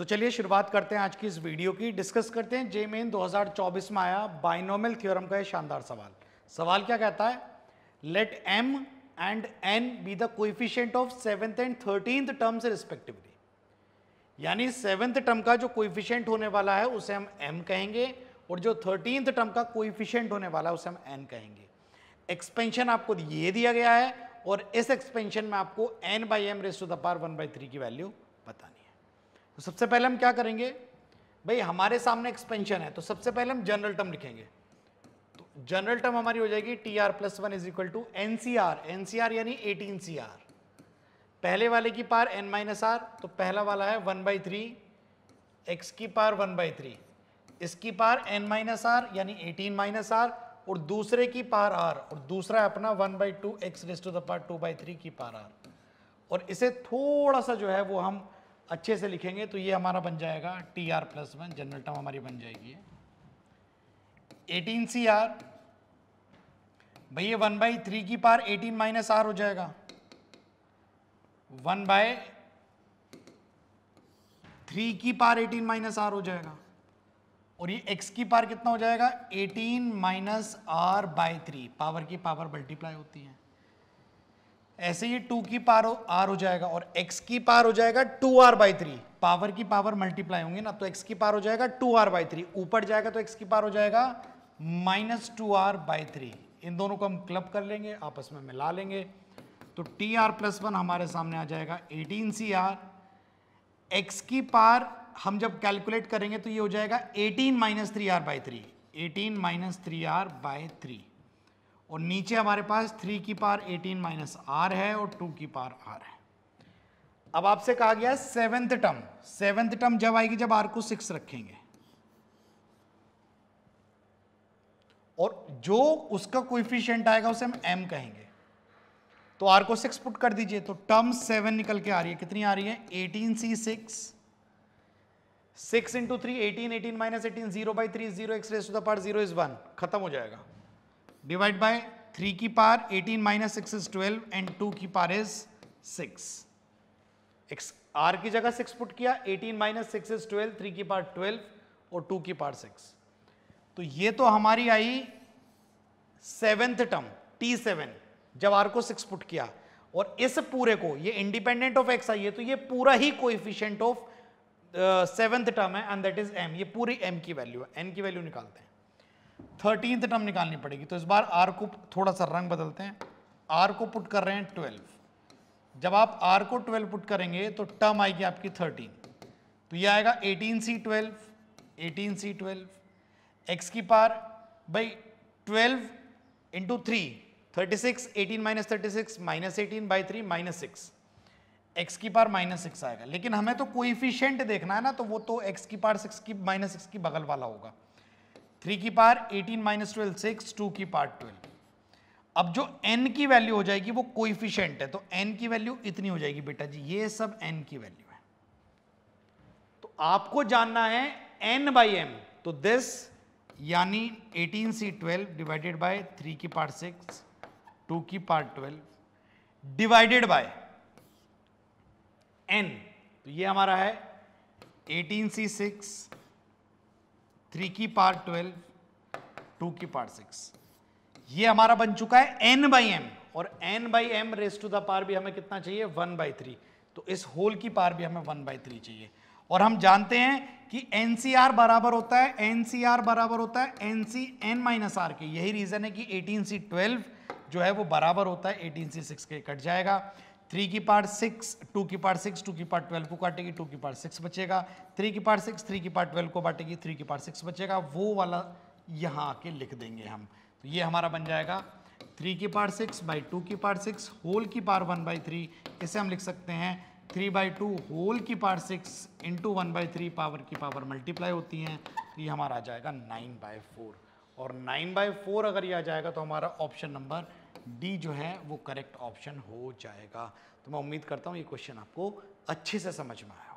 तो चलिए शुरुआत करते हैं आज की इस वीडियो की डिस्कस करते हैं जे मेन 2024 में आया बाइनोमल थ्योरम का ये शानदार सवाल सवाल क्या कहता है let M and N B the coefficient of seventh and thirteenth terms respectively यानी सेवेंथ टर्म का जो कोइफिशियंट होने वाला है उसे हम एम कहेंगे और जो थर्टींथ टर्म का कोइफिशियंट होने वाला है उसे हम एन कहेंगे एक्सपेंशन आपको ये दिया गया है और इस एक्सपेंशन में आपको N by M raise to the power one by three की वैल्यू बतानी तो सबसे पहले हम क्या करेंगे भाई हमारे सामने एक्सपेंशन है तो सबसे पहले हम जनरल टर्म लिखेंगे तो जनरल टर्म हमारी हो जाएगी T R plus one is equal to N C R N C R यानी एटीन सी आर पहले वाले की पार एन माइनस आर तो पहला वाला है वन बाई थ्री एक्स की पार वन बाई थ्री इसकी पार एन माइनस आर यानी एटीन माइनस आर और दूसरे की पार आर और दूसरा अपना one by two X raise to the power two by three की पार आर और इसे थोड़ा सा जो है वो हम अच्छे से लिखेंगे तो ये हमारा बन जाएगा T R plus one general term हमारी बन जाएगी एटीन सी आर भैया वन बाई थ्री की पार एटीन माइनस आर हो जाएगा वन बाय थ्री की पार एटीन माइनस आर हो जाएगा और ये एक्स की पार कितना हो जाएगा eighteen minus R by three power की पावर मल्टीप्लाई होती है ऐसे ये टू की पार आर हो जाएगा और एक्स की पार हो जाएगा two R by three power की पावर मल्टीप्लाई होंगे ना तो एक्स की पार हो जाएगा टू आर बाई थ्री ऊपर जाएगा तो एक्स की पार हो जाएगा minus two R by three इन दोनों को हम क्लब कर लेंगे आपस में मिला लेंगे तो टी आर प्लस वन हमारे सामने आ जाएगा एटीन सी आर एक्स की पार हम जब कैलकुलेट करेंगे तो ये हो जाएगा eighteen minus three R by three eighteen minus three R by three और नीचे हमारे पास थ्री की पार एटीन माइनस आर है और टू की पार आर है अब आपसे कहा गया सेवेंथ टर्म सेवेंथ टर्म जब आएगी जब आर को सिक्स रखेंगे और जो उसका कोइफिशियंट आएगा उसे हम एम कहेंगे तो आर को सिक्स पुट कर दीजिए तो टर्म सेवन निकल के आ रही है कितनी आ रही है eighteen C six six into three eighteen eighteen minus eighteen zero by three zero raise to the power zero is one खत्म हो जाएगा डिवाइड बाय थ्री की power eighteen minus six is twelve and two की power is six X R की जगह six put किया eighteen minus six is twelve three की power twelve और टू की पार सिक्स तो ये तो हमारी आई सेवेंथ टर्म टी सेवन जब आर को सिक्स पुट किया और इस पूरे को ये इंडिपेंडेंट ऑफ एक्स आई है तो ये पूरा ही कोएफिशिएंट ऑफ सेवेंथ टर्म है एंड दैट इज एम ये पूरी एम की वैल्यू है एन की वैल्यू निकालते हैं थर्टीन टर्म निकालनी पड़ेगी तो इस बार आर को थोड़ा सा रंग बदलते हैं आर को पुट कर रहे हैं ट्वेल्व जब आप आर को ट्वेल्व पुट करेंगे तो टर्म आएगी आपकी थर्टीन तो ये आएगा eighteen C twelve eighteen C twelve X की पार भाई twelve into three thirty six eighteen minus thirty six minus eighteen by three minus six X की पार माइनस सिक्स आएगा लेकिन हमें तो कोइफिशियंट देखना है ना तो वो तो एक्स की पार सिक्स की माइनस सिक्स की बगल वाला होगा थ्री की power eighteen minus twelve six two की पार ट्वेल्व अब जो n की वैल्यू हो जाएगी वो कोइफिशियंट है तो n की वैल्यू इतनी हो जाएगी बेटा जी ये सब n की वैल्यू है तो आपको जानना है n बाई एम तो दिस यानी 18 सी 12 डिवाइडेड बाय 3 की पार्ट 6 2 की पार्ट 12 डिवाइडेड बाय n तो ये हमारा है 18 सी सिक्स थ्री की पार ट्वेल्व टू की पार सिक्स ये हमारा बन चुका है एन बाई एम और N by M raise to the power भी हमें कितना चाहिए वन बाई थ्री तो इस होल की पार भी हमें वन बाई थ्री चाहिए और हम जानते हैं कि एन सी आर बराबर होता है एन सी आर बराबर होता है N C N minus R के यही रीज़न है कि एटीन सी ट्वेल्व जो है वो बराबर होता है एटीन सी सिक्स के कट जाएगा थ्री की पार्ट सिक्स टू की पार्ट सिक्स टू की पार्ट ट्वेल्व को काटेगी टू की पार्ट सिक्स बचेगा थ्री की पार्ट सिक्स थ्री की पार्ट ट्वेल्व को बांटेगी थ्री की पार्ट सिक्स बचेगा वो वाला यहाँ आके लिख देंगे हम तो ये हमारा बन जाएगा थ्री की पार्ट सिक्स बाई टू की पार्ट सिक्स होल की पार वन बाई थ्री इसे हम लिख सकते हैं थ्री बाई टू होल की power six into one by three power की पावर मल्टीप्लाई होती हैं तो ये हमारा आ जाएगा नाइन बाई फोर और नाइन बाई फोर अगर ये आ जाएगा तो हमारा ऑप्शन नंबर डी जो है वो करेक्ट ऑप्शन हो जाएगा तो मैं उम्मीद करता हूँ ये क्वेश्चन आपको अच्छे से समझ में आया